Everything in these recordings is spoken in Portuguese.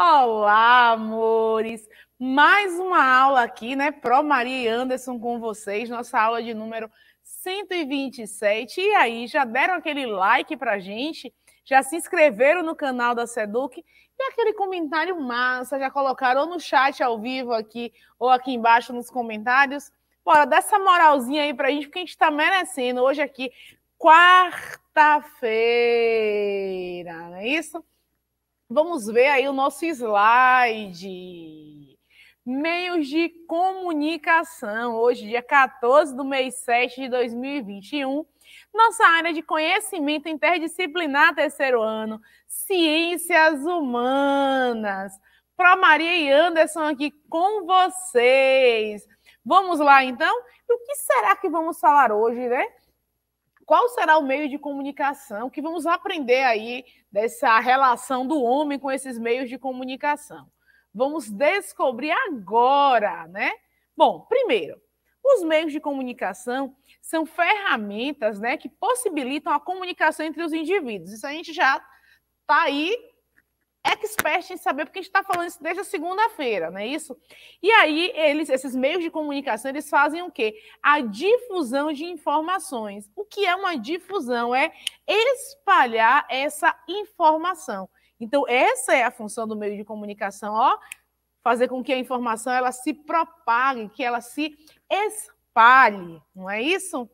Olá, amores! Mais uma aula aqui, né? Pro Maria e Anderson com vocês, nossa aula de número 127. E aí, já deram aquele like pra gente? Já se inscreveram no canal da Seduc? E aquele comentário massa, já colocaram ou no chat ao vivo aqui, ou aqui embaixo nos comentários? Bora, dá essa moralzinha aí pra gente, porque a gente tá merecendo hoje aqui, quarta-feira, não é isso? Vamos ver aí o nosso slide. Meios de comunicação. Hoje, dia 14 do mês 7 de 2021. Nossa área de conhecimento interdisciplinar, terceiro ano, ciências humanas. Pro Maria e Anderson aqui com vocês. Vamos lá, então? o que será que vamos falar hoje, né? qual será o meio de comunicação? O que vamos aprender aí dessa relação do homem com esses meios de comunicação? Vamos descobrir agora, né? Bom, primeiro, os meios de comunicação são ferramentas né, que possibilitam a comunicação entre os indivíduos. Isso a gente já está aí expert em saber, porque a gente está falando isso desde a segunda-feira, não é isso? E aí, eles, esses meios de comunicação, eles fazem o quê? A difusão de informações. O que é uma difusão? É espalhar essa informação. Então, essa é a função do meio de comunicação, ó, fazer com que a informação ela se propague, que ela se espalhe, não é isso?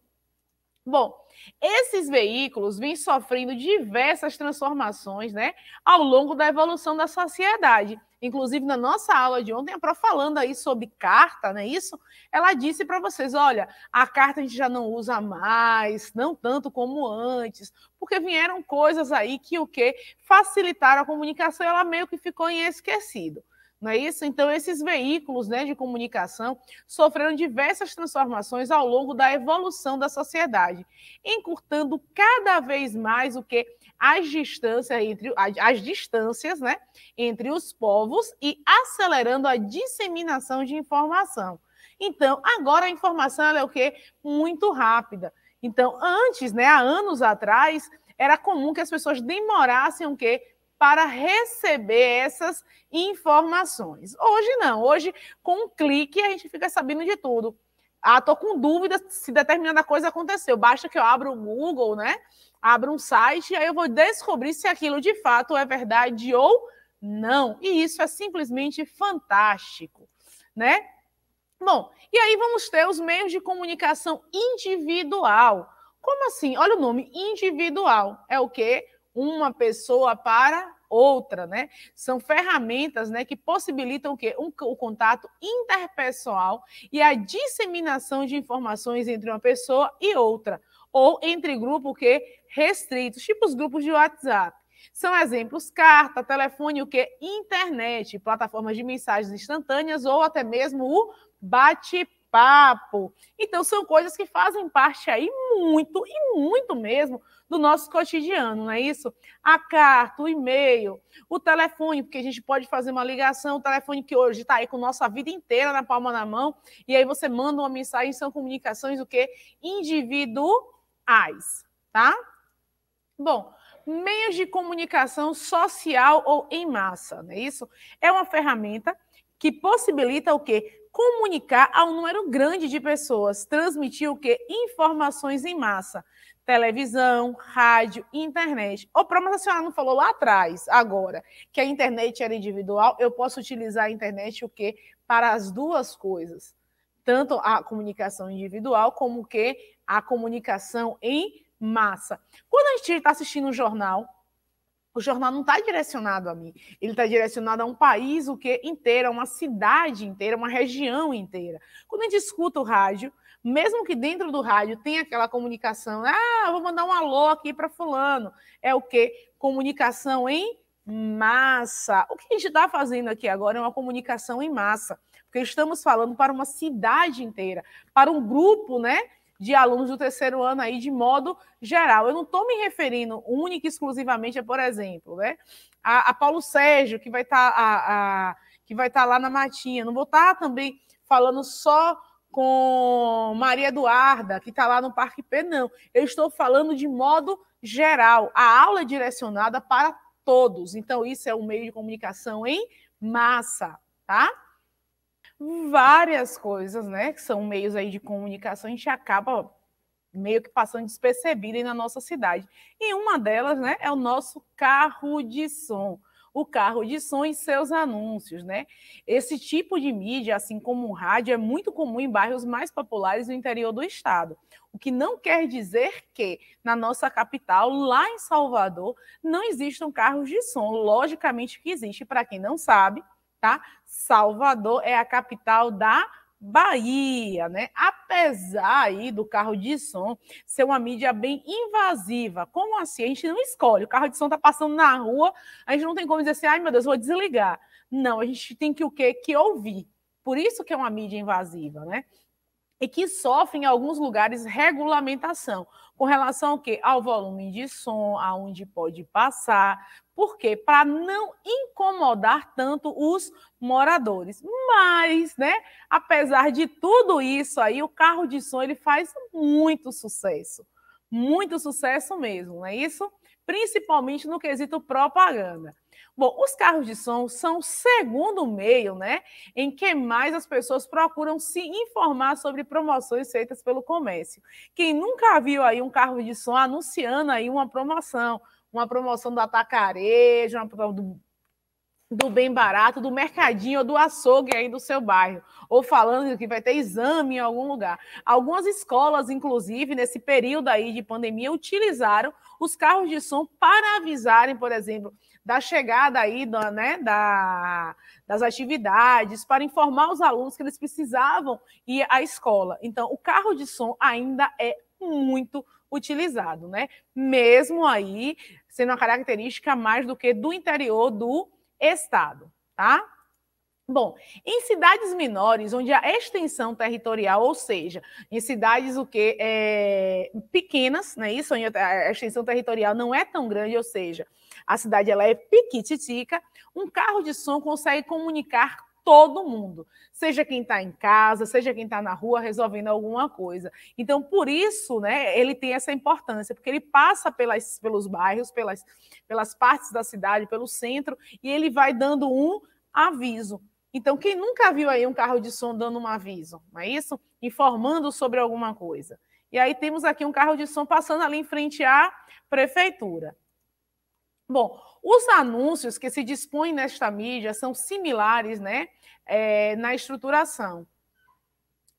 Bom, esses veículos vêm sofrendo diversas transformações né, ao longo da evolução da sociedade. Inclusive, na nossa aula de ontem, a Pro falando aí sobre carta, não é isso? Ela disse para vocês: olha, a carta a gente já não usa mais, não tanto como antes, porque vieram coisas aí que o que facilitaram a comunicação e ela meio que ficou em esquecido não é isso? Então, esses veículos né, de comunicação sofreram diversas transformações ao longo da evolução da sociedade, encurtando cada vez mais o que as distâncias entre as, distâncias, né, entre os povos e acelerando a disseminação de informação. Então, agora a informação é o que muito rápida. Então, antes, né, há anos atrás, era comum que as pessoas demorassem o quê? para receber essas informações. Hoje não, hoje com um clique a gente fica sabendo de tudo. Ah, tô com dúvida se determinada coisa aconteceu. Basta que eu abra o Google, né? Abra um site, e aí eu vou descobrir se aquilo de fato é verdade ou não. E isso é simplesmente fantástico, né? Bom, e aí vamos ter os meios de comunicação individual. Como assim? Olha o nome, individual. É o quê? uma pessoa para outra, né? São ferramentas, né, que possibilitam o quê? Um, o contato interpessoal e a disseminação de informações entre uma pessoa e outra, ou entre grupos que restritos, tipo os grupos de WhatsApp. São exemplos carta, telefone, o que internet, plataformas de mensagens instantâneas ou até mesmo o bate bate-papo. Então, são coisas que fazem parte aí muito e muito mesmo do nosso cotidiano, não é isso? A carta, o e-mail, o telefone, porque a gente pode fazer uma ligação, o telefone que hoje está aí com nossa vida inteira na palma da mão, e aí você manda uma mensagem, são comunicações o quê? Individuais, tá? Bom, meios de comunicação social ou em massa, não é isso? É uma ferramenta que possibilita o quê? Comunicar a um número grande de pessoas, transmitir o quê? Informações em massa. Televisão, rádio, internet. O problema da senhora não falou lá atrás, agora, que a internet era individual, eu posso utilizar a internet o quê? Para as duas coisas. Tanto a comunicação individual como o quê? A comunicação em massa. Quando a gente está assistindo um jornal, o jornal não está direcionado a mim, ele está direcionado a um país o que inteiro, a uma cidade inteira, uma região inteira. Quando a gente escuta o rádio, mesmo que dentro do rádio tenha aquela comunicação, ah, vou mandar um alô aqui para fulano, é o que comunicação em massa. O que a gente está fazendo aqui agora é uma comunicação em massa, porque estamos falando para uma cidade inteira, para um grupo, né? de alunos do terceiro ano aí de modo geral. Eu não estou me referindo única e exclusivamente, a, por exemplo, né, a, a Paulo Sérgio, que vai estar tá, a, a, que vai estar tá lá na Matinha. Não vou estar tá também falando só com Maria Eduarda, que está lá no Parque P, não. Eu estou falando de modo geral. A aula é direcionada para todos. Então, isso é um meio de comunicação em massa, tá? várias coisas, né? Que são meios aí de comunicação, a gente acaba meio que passando despercebido aí na nossa cidade. E uma delas, né, é o nosso carro de som. O carro de som e seus anúncios, né? Esse tipo de mídia, assim como o rádio, é muito comum em bairros mais populares do interior do estado. O que não quer dizer que na nossa capital, lá em Salvador, não existam carros de som. Logicamente que existe. Para quem não sabe, tá? Salvador é a capital da Bahia, né? Apesar aí do carro de som ser uma mídia bem invasiva. Como assim? A gente não escolhe. O carro de som tá passando na rua, a gente não tem como dizer assim, ai meu Deus, vou desligar. Não, a gente tem que o quê? Que ouvir. Por isso que é uma mídia invasiva, né? E que sofre em alguns lugares regulamentação com relação ao quê? Ao volume de som, aonde pode passar, por quê? Para não incomodar tanto os moradores. Mas, né, apesar de tudo isso aí, o carro de som ele faz muito sucesso. Muito sucesso mesmo, não é isso? Principalmente no quesito propaganda. Bom, os carros de som são o segundo meio, né, em que mais as pessoas procuram se informar sobre promoções feitas pelo comércio. Quem nunca viu aí um carro de som anunciando aí uma promoção, uma promoção do atacarejo, uma promoção do, do bem barato, do mercadinho ou do açougue aí do seu bairro, ou falando que vai ter exame em algum lugar. Algumas escolas, inclusive, nesse período aí de pandemia, utilizaram os carros de som para avisarem, por exemplo, da chegada aí da, né, da, das atividades, para informar os alunos que eles precisavam ir à escola. Então, o carro de som ainda é muito utilizado, né? Mesmo aí sendo uma característica mais do que do interior do estado, tá? Bom, em cidades menores, onde a extensão territorial, ou seja, em cidades o que é, pequenas, né? Isso, onde a extensão territorial não é tão grande, ou seja, a cidade ela é piquititica, um carro de som consegue comunicar todo mundo, seja quem está em casa, seja quem está na rua resolvendo alguma coisa. Então, por isso, né, ele tem essa importância, porque ele passa pelas, pelos bairros, pelas, pelas partes da cidade, pelo centro, e ele vai dando um aviso. Então, quem nunca viu aí um carro de som dando um aviso, não é isso? Informando sobre alguma coisa. E aí temos aqui um carro de som passando ali em frente à prefeitura. Bom, os anúncios que se dispõem nesta mídia são similares né, é, na estruturação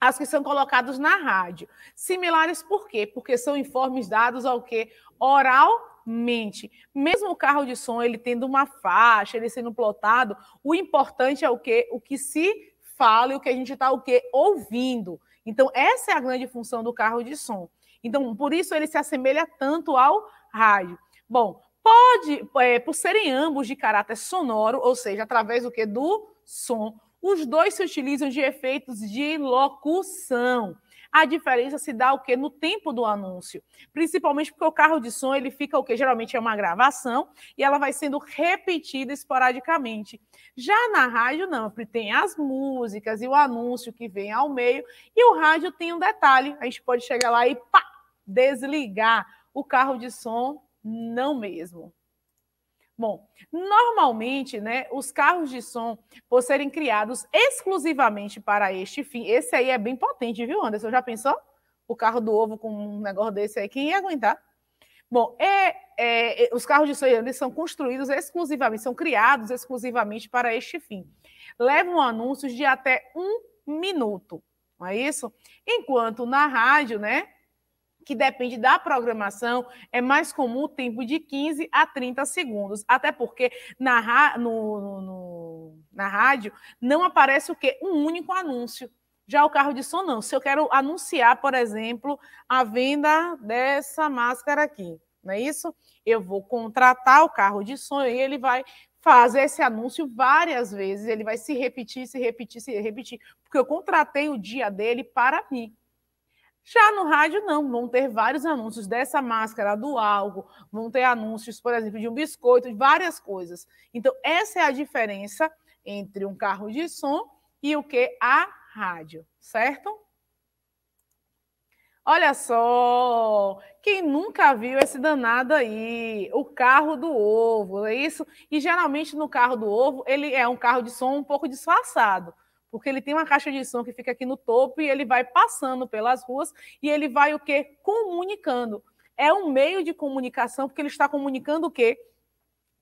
às que são colocados na rádio. Similares por quê? Porque são informes dados ao que Oralmente. Mesmo o carro de som, ele tendo uma faixa, ele sendo plotado, o importante é o que O que se fala e o que a gente está o que Ouvindo. Então, essa é a grande função do carro de som. Então, por isso ele se assemelha tanto ao rádio. Bom, pode, é, por serem ambos de caráter sonoro, ou seja, através do que do som, os dois se utilizam de efeitos de locução. A diferença se dá o que no tempo do anúncio, principalmente porque o carro de som ele fica o que geralmente é uma gravação e ela vai sendo repetida esporadicamente. Já na rádio não, porque tem as músicas e o anúncio que vem ao meio e o rádio tem um detalhe, a gente pode chegar lá e pá, desligar o carro de som não mesmo. Bom, normalmente, né, os carros de som, por serem criados exclusivamente para este fim, esse aí é bem potente, viu, Anderson? Já pensou? O carro do ovo com um negócio desse aí, quem ia aguentar? Bom, é, é, é os carros de som eles são construídos exclusivamente, são criados exclusivamente para este fim. Levam anúncios de até um minuto, não é isso? Enquanto na rádio, né, que depende da programação, é mais comum o tempo de 15 a 30 segundos. Até porque na, no, no, no, na rádio não aparece o quê? Um único anúncio. Já o carro de som, não. Se eu quero anunciar, por exemplo, a venda dessa máscara aqui, não é isso? Eu vou contratar o carro de som e ele vai fazer esse anúncio várias vezes. Ele vai se repetir, se repetir, se repetir, porque eu contratei o dia dele para mim. Já no rádio, não, vão ter vários anúncios dessa máscara, do algo, vão ter anúncios, por exemplo, de um biscoito, de várias coisas. Então, essa é a diferença entre um carro de som e o que? A rádio, certo? Olha só, quem nunca viu esse danado aí, o carro do ovo, é isso? E geralmente no carro do ovo, ele é um carro de som um pouco disfarçado porque ele tem uma caixa de som que fica aqui no topo e ele vai passando pelas ruas e ele vai o que Comunicando. É um meio de comunicação, porque ele está comunicando o quê?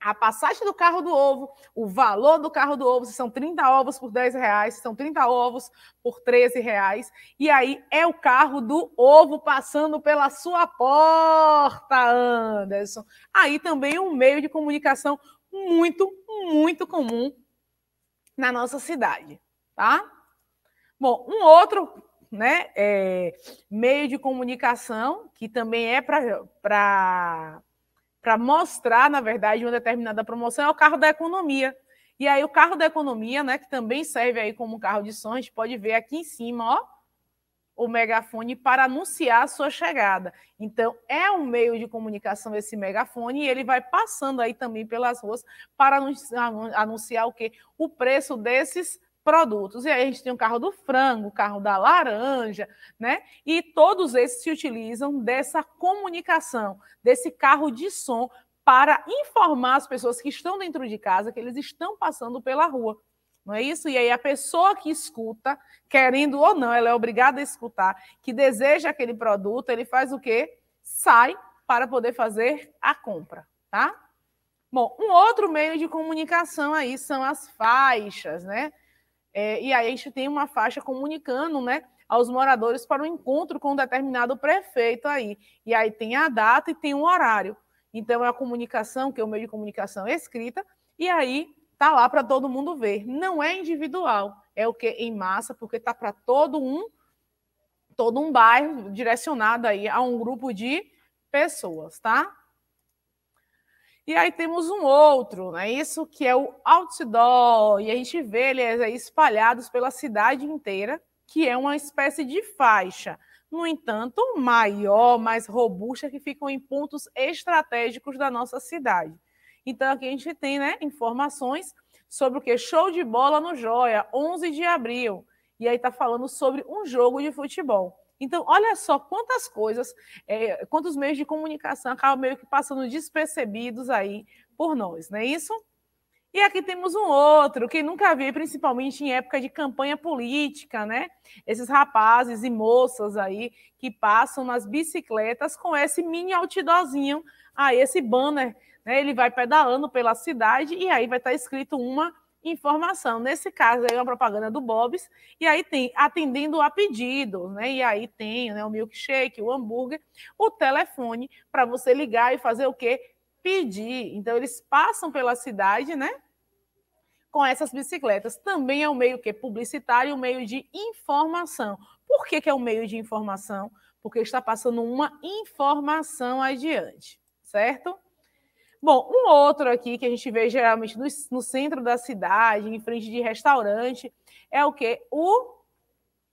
a passagem do carro do ovo, o valor do carro do ovo, se são 30 ovos por 10 reais, se são 30 ovos por 13 reais. E aí é o carro do ovo passando pela sua porta, Anderson. Aí também um meio de comunicação muito, muito comum na nossa cidade. Tá? Bom, um outro né, é, meio de comunicação que também é para mostrar, na verdade, uma determinada promoção é o carro da economia. E aí o carro da economia, né, que também serve aí como carro de som, a gente pode ver aqui em cima, ó, o megafone para anunciar a sua chegada. Então, é um meio de comunicação esse megafone e ele vai passando aí também pelas ruas para anunciar, anunciar o quê? O preço desses produtos. E aí a gente tem o carro do frango, o carro da laranja, né? E todos esses se utilizam dessa comunicação, desse carro de som para informar as pessoas que estão dentro de casa que eles estão passando pela rua. Não é isso? E aí a pessoa que escuta, querendo ou não, ela é obrigada a escutar, que deseja aquele produto, ele faz o quê? Sai para poder fazer a compra, tá? Bom, um outro meio de comunicação aí são as faixas, né? É, e aí a gente tem uma faixa comunicando, né, aos moradores para um encontro com um determinado prefeito aí. E aí tem a data e tem o um horário. Então é a comunicação, que é o meio de comunicação escrita, e aí tá lá para todo mundo ver. Não é individual, é o que em massa, porque tá para todo um todo um bairro direcionado aí a um grupo de pessoas, tá? E aí temos um outro, né? Isso que é o outdoor, e a gente vê eles aí espalhados pela cidade inteira, que é uma espécie de faixa. No entanto, maior, mais robusta, que ficam em pontos estratégicos da nossa cidade. Então aqui a gente tem, né, informações sobre o que show de bola no Joia, 11 de abril. E aí está falando sobre um jogo de futebol. Então, olha só quantas coisas, é, quantos meios de comunicação acabam meio que passando despercebidos aí por nós, não é isso? E aqui temos um outro que nunca vi, principalmente em época de campanha política, né? Esses rapazes e moças aí que passam nas bicicletas com esse mini outdoorzinho, aí ah, esse banner, né? Ele vai pedalando pela cidade e aí vai estar escrito uma informação. Nesse caso, é uma propaganda do Bob's, e aí tem atendendo a pedidos, né? E aí tem né, o milkshake, o hambúrguer, o telefone para você ligar e fazer o quê? Pedir. Então, eles passam pela cidade, né? Com essas bicicletas. Também é um meio que publicitário, um meio de informação. Por que, que é um meio de informação? Porque está passando uma informação adiante, certo? Bom, um outro aqui que a gente vê geralmente no, no centro da cidade, em frente de restaurante, é o que o,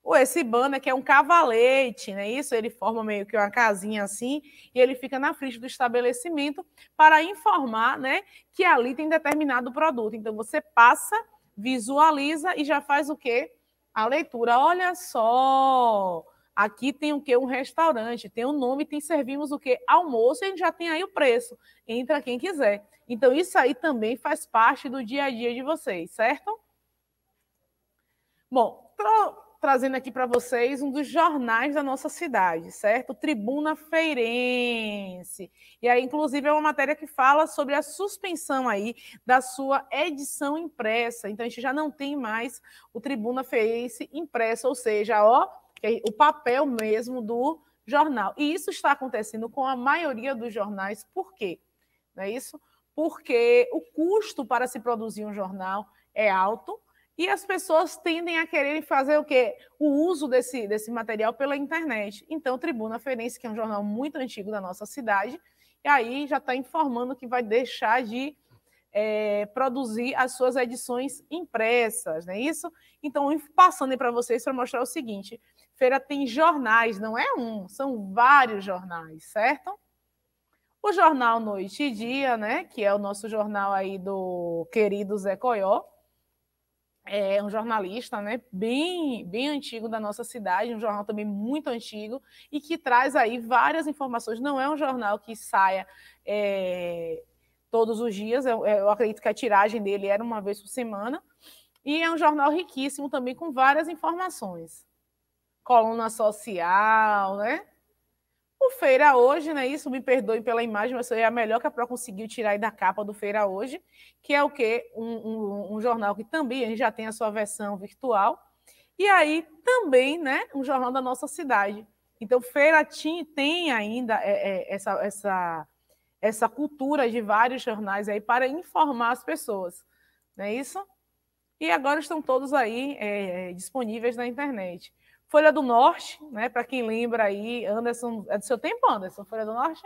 o esse banner que é um cavalete, né? Isso ele forma meio que uma casinha assim e ele fica na frente do estabelecimento para informar, né, que ali tem determinado produto. Então você passa, visualiza e já faz o quê? A leitura. Olha só, Aqui tem o que? Um restaurante, tem o um nome, tem servimos o que? Almoço, e a gente já tem aí o preço. Entra quem quiser. Então, isso aí também faz parte do dia a dia de vocês, certo? Bom, trazendo aqui para vocês um dos jornais da nossa cidade, certo? Tribuna Feirense. E aí, inclusive, é uma matéria que fala sobre a suspensão aí da sua edição impressa. Então, a gente já não tem mais o Tribuna Feirense impressa, ou seja, ó, o papel mesmo do jornal. E isso está acontecendo com a maioria dos jornais, por quê? Não é isso? Porque o custo para se produzir um jornal é alto e as pessoas tendem a querer fazer o quê? O uso desse, desse material pela internet. Então, Tribuna Ferense, que é um jornal muito antigo da nossa cidade, e aí já está informando que vai deixar de é, produzir as suas edições impressas, não é isso? Então, passando aí para vocês para mostrar o seguinte: feira tem jornais, não é um, são vários jornais, certo? O jornal Noite e Dia, né, que é o nosso jornal aí do querido Zé Coió, é um jornalista, né, bem, bem antigo da nossa cidade, um jornal também muito antigo e que traz aí várias informações. Não é um jornal que saia é, todos os dias. Eu, eu, acredito que a tiragem dele era uma vez por semana e é um jornal riquíssimo também com várias informações coluna social, né? O Feira Hoje, né? Isso me perdoe pela imagem, mas foi a melhor que a Pro conseguiu tirar aí da capa do Feira Hoje, que é o quê? Um, um, um jornal que também já tem a sua versão virtual. E aí também, né? Um jornal da nossa cidade. Então, Feira tinha, tem ainda é, é, essa, essa, essa cultura de vários jornais aí para informar as pessoas, não é isso? E agora estão todos aí é, é disponíveis na internet. Folha do Norte, né? Para quem lembra aí, Anderson, é do seu tempo, Anderson, Folha do Norte?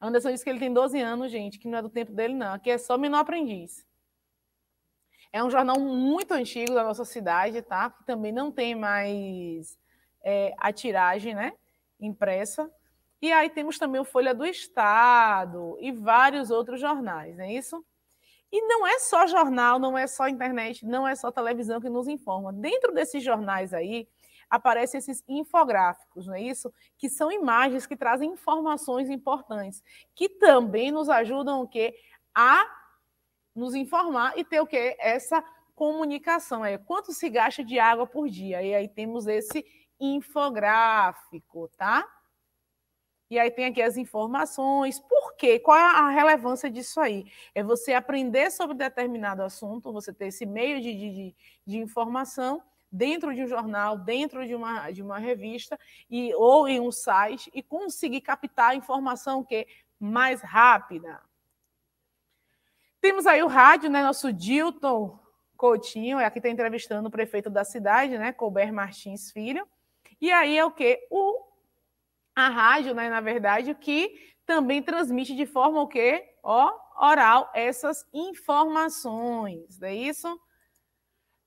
Anderson disse que ele tem 12 anos, gente, que não é do tempo dele, não. Aqui é só menor aprendiz. É um jornal muito antigo da nossa cidade, tá? Que também não tem mais é, a tiragem, né? Impressa. E aí temos também o Folha do Estado e vários outros jornais, não é isso? E não é só jornal, não é só internet, não é só televisão que nos informa. Dentro desses jornais aí, aparecem esses infográficos, não é isso? Que são imagens que trazem informações importantes, que também nos ajudam o quê? A nos informar e ter o quê? Essa comunicação aí. Quanto se gasta de água por dia? E aí temos esse infográfico, tá? E aí tem aqui as informações, por quê? Qual é a relevância disso aí? É você aprender sobre determinado assunto, você ter esse meio de, de, de informação dentro de um jornal, dentro de uma, de uma revista e, ou em um site e conseguir captar a informação que mais rápida. Temos aí o rádio, né? Nosso Dilton Coutinho, é aqui está entrevistando o prefeito da cidade, né? Colbert Martins Filho. E aí é o que? O a rádio, né, na verdade, que também transmite de forma o quê? Ó, oral essas informações, não é isso?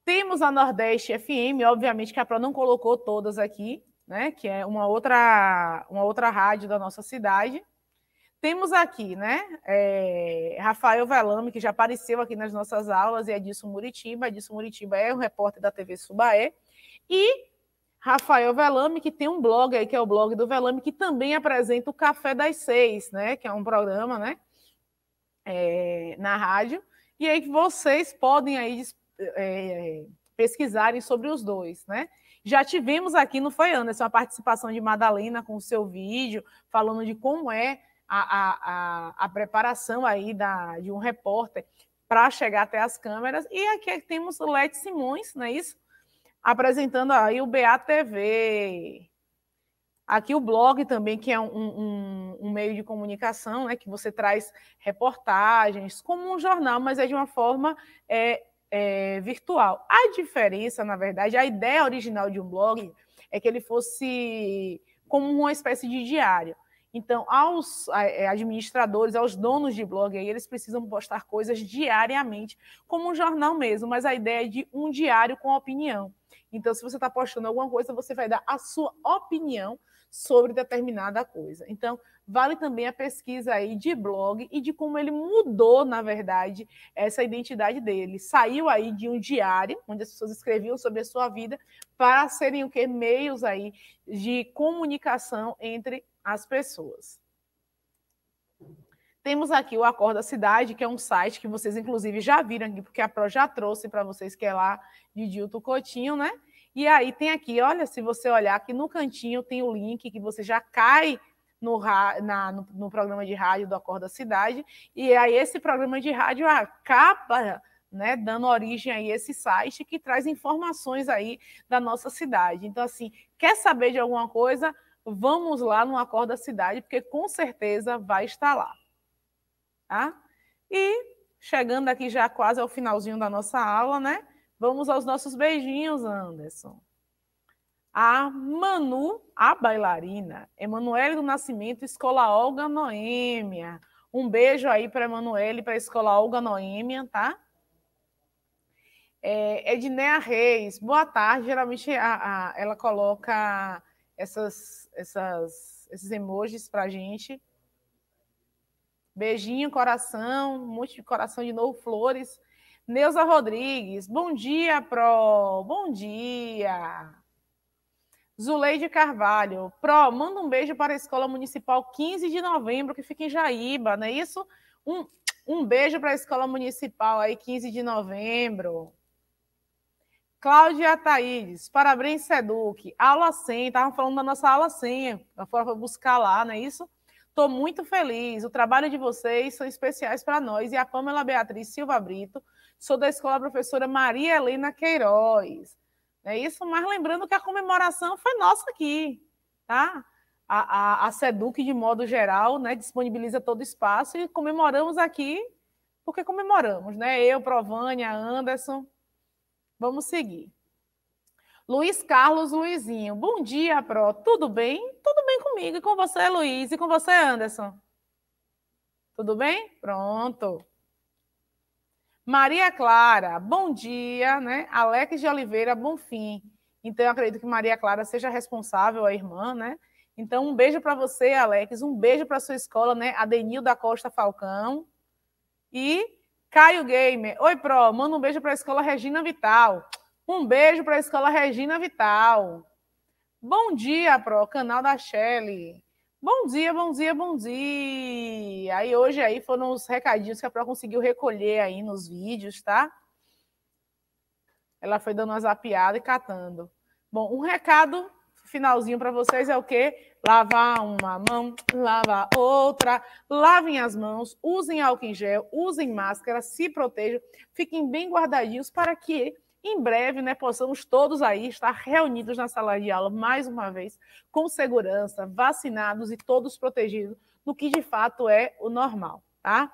Temos a Nordeste FM, obviamente que a Pro não colocou todas aqui, né, que é uma outra, uma outra rádio da nossa cidade. Temos aqui, né, é, Rafael Velame, que já apareceu aqui nas nossas aulas, e Edilson Muritiba. Edilson Muritiba é um repórter da TV Subaé. E Rafael Velame, que tem um blog aí, que é o blog do Velame, que também apresenta o Café das Seis, né? Que é um programa, né? É, na rádio. E aí que vocês podem aí é, pesquisarem sobre os dois, né? Já tivemos aqui, não foi, Anderson, a participação de Madalena com o seu vídeo, falando de como é a, a, a, a preparação aí da, de um repórter para chegar até as câmeras. E aqui temos Leti Simões, não é isso? apresentando aí o BATV. Aqui o blog também, que é um, um, um, meio de comunicação, né, que você traz reportagens, como um jornal, mas é de uma forma é, é, virtual. A diferença, na verdade, a ideia original de um blog é que ele fosse como uma espécie de diário. Então, aos é, administradores, aos donos de blog, aí, eles precisam postar coisas diariamente, como um jornal mesmo, mas a ideia é de um diário com opinião. Então, se você está postando alguma coisa, você vai dar a sua opinião sobre determinada coisa. Então, vale também a pesquisa aí de blog e de como ele mudou, na verdade, essa identidade dele. Saiu aí de um diário, onde as pessoas escreviam sobre a sua vida, para serem o que? Meios aí de comunicação entre as pessoas. Temos aqui o Acorda Cidade, que é um site que vocês, inclusive, já viram aqui, porque a Pro já trouxe para vocês, que é lá de Dilto Coutinho, né? E aí tem aqui, olha, se você olhar aqui no cantinho, tem o link que você já cai no, na, no, no programa de rádio do Acorda Cidade. E aí esse programa de rádio acaba né, dando origem aí a esse site que traz informações aí da nossa cidade. Então, assim, quer saber de alguma coisa? Vamos lá no Acorda Cidade, porque com certeza vai estar lá. Tá? E chegando aqui já quase ao finalzinho da nossa aula, né? Vamos aos nossos beijinhos, Anderson. A Manu, a bailarina, Emanuele do Nascimento, Escola Olga Noêmia. Um beijo aí para Emanuele, para a Escola Olga Noêmia, tá? É, Edneia Reis, boa tarde. Geralmente a, a, ela coloca essas, essas, esses emojis para a gente. Beijinho, coração, um monte de coração de novo, flores. Neuza Rodrigues, bom dia, Pro, bom dia. Zuleide Carvalho, Pro, manda um beijo para a Escola Municipal 15 de novembro, que fica em Jaíba, não é isso? Um, um beijo para a Escola Municipal aí, 15 de novembro. Cláudia Ataídes, parabéns, Seduc. Aula 100, estavam falando da nossa aula 100, a forma buscar lá, não é isso? Estou muito feliz. O trabalho de vocês são especiais para nós. E a Pamela Beatriz Silva Brito, sou da escola professora Maria Helena Queiroz. É isso, mas lembrando que a comemoração foi nossa aqui, tá? A, a, a SEDUC, de modo geral, né, disponibiliza todo o espaço e comemoramos aqui porque comemoramos, né? Eu, Provânia, Anderson. Vamos seguir. Luiz Carlos Luizinho. Bom dia, Pro. Tudo bem? Tudo bem comigo e com você, Luiz, e com você, Anderson. Tudo bem? Pronto. Maria Clara, bom dia, né? Alex de Oliveira Bonfim. Então, eu acredito que Maria Clara seja responsável, a irmã, né? Então, um beijo para você, Alex. Um beijo para sua escola, né? Adenil da Costa Falcão. E Caio Gamer. Oi, Pro. Manda um beijo para a escola Regina Vital. Um beijo para a Escola Regina Vital. Bom dia pro canal da Shelly. Bom dia, bom dia, bom dia. Aí hoje aí foram os recadinhos que a Pro conseguiu recolher aí nos vídeos, tá? Ela foi dando umas apiadas e catando. Bom, um recado finalzinho para vocês é o quê? Lavar uma mão, lavar outra, lavem as mãos, usem álcool em gel, usem máscara, se protejam, fiquem bem guardadinhos para que em breve, né, possamos todos aí estar reunidos na sala de aula mais uma vez, com segurança, vacinados e todos protegidos no que de fato é o normal, tá?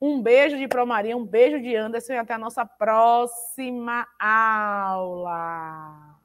Um beijo de Promaria, um beijo de Anderson e até a nossa próxima aula.